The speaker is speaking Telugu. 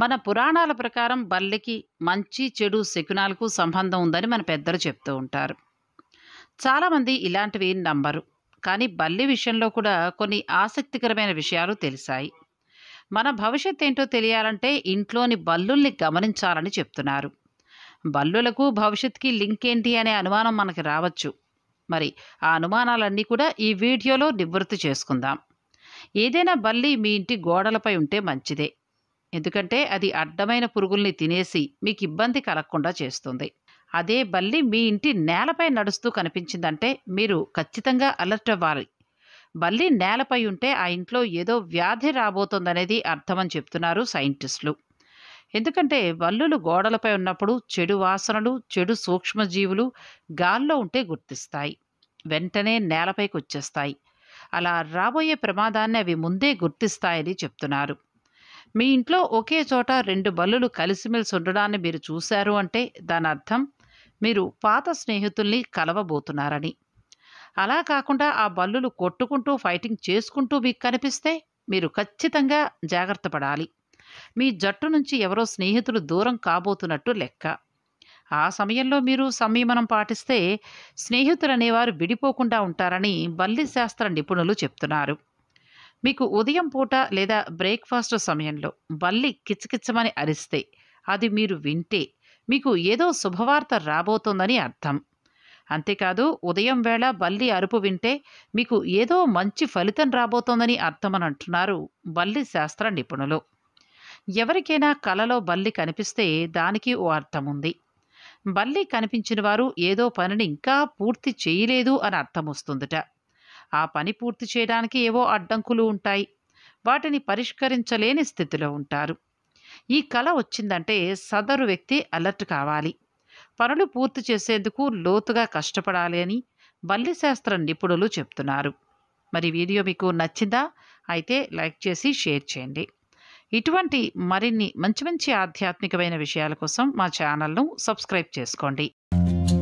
మన పురాణాల ప్రకారం బల్లికి మంచి చెడు శకునాలకు సంబంధం ఉందని మన పెద్దలు చెప్తూ ఉంటారు చాలామంది ఇలాంటివి నంబరు కానీ బల్లి విషయంలో కూడా కొన్ని ఆసక్తికరమైన విషయాలు తెలిసాయి మన భవిష్యత్ ఏంటో తెలియాలంటే ఇంట్లోని బల్లుల్ని గమనించాలని చెప్తున్నారు బల్లులకు భవిష్యత్కి లింక్ ఏంటి అనే అనుమానం మనకి రావచ్చు మరి ఆ అనుమానాలన్నీ కూడా ఈ వీడియోలో నివృత్తి చేసుకుందాం ఏదైనా బల్లి మీ ఇంటి గోడలపై ఉంటే మంచిదే ఎందుకంటే అది అడ్డమైన పురుగుల్ని తినేసి మీకు ఇబ్బంది కలగకుండా చేస్తుంది అదే బల్లి మీ ఇంటి నేలపై నడుస్తూ కనిపించిందంటే మీరు ఖచ్చితంగా అలర్ట్ అవ్వాలి బల్లి నేలపై ఉంటే ఆ ఇంట్లో ఏదో వ్యాధి రాబోతుందనేది అర్థమని చెప్తున్నారు సైంటిస్టులు ఎందుకంటే బల్లులు గోడలపై ఉన్నప్పుడు చెడు వాసనలు చెడు సూక్ష్మజీవులు గాల్లో ఉంటే గుర్తిస్తాయి వెంటనే నేలపైకి వచ్చేస్తాయి అలా రాబోయే ప్రమాదాన్ని అవి ముందే గుర్తిస్తాయని చెప్తున్నారు మీ ఇంట్లో ఒకే చోట రెండు బల్లులు కలిసిమెలిసి ఉండడాన్ని మీరు చూశారు అంటే దాని అర్థం మీరు పాత స్నేహితుల్ని కలవబోతున్నారని అలా కాకుండా ఆ బల్లులు కొట్టుకుంటూ ఫైటింగ్ చేసుకుంటూ మీకు కనిపిస్తే మీరు ఖచ్చితంగా జాగ్రత్త పడాలి మీ జట్టు నుంచి ఎవరో స్నేహితులు దూరం కాబోతున్నట్టు లెక్క ఆ సమయంలో మీరు సంయమనం పాటిస్తే స్నేహితులనేవారు విడిపోకుండా ఉంటారని బల్లి శాస్త్ర నిపుణులు చెప్తున్నారు మీకు ఉదయం పూట లేదా బ్రేక్ఫాస్ట్ సమయంలో బల్లి కిచకిచమని అరిస్తే అది మీరు వింటే మీకు ఏదో శుభవార్త రాబోతోందని అర్థం అంతేకాదు ఉదయం వేళ బల్లి అరుపు వింటే మీకు ఏదో మంచి ఫలితం రాబోతోందని అర్థమని అంటున్నారు బల్లి శాస్త్ర నిపుణులు ఎవరికైనా కలలో బల్లి కనిపిస్తే దానికి ఓ అర్థం ఉంది బల్లి కనిపించిన వారు ఏదో పనిని ఇంకా పూర్తి చేయలేదు అని అర్థం వస్తుందట ఆ పని పూర్తి చేయడానికి ఏవో అడ్డంకులు ఉంటాయి వాటిని పరిష్కరించలేని స్థితిలో ఉంటారు ఈ కళ వచ్చిందంటే సదరు వ్యక్తి అలర్ట్ కావాలి పనులు పూర్తి చేసేందుకు లోతుగా కష్టపడాలి అని శాస్త్ర నిపుణులు చెప్తున్నారు మరి వీడియో మీకు నచ్చిందా అయితే లైక్ చేసి షేర్ చేయండి ఇటువంటి మరిన్ని మంచి మంచి ఆధ్యాత్మికమైన విషయాల కోసం మా ఛానల్ను సబ్స్క్రైబ్ చేసుకోండి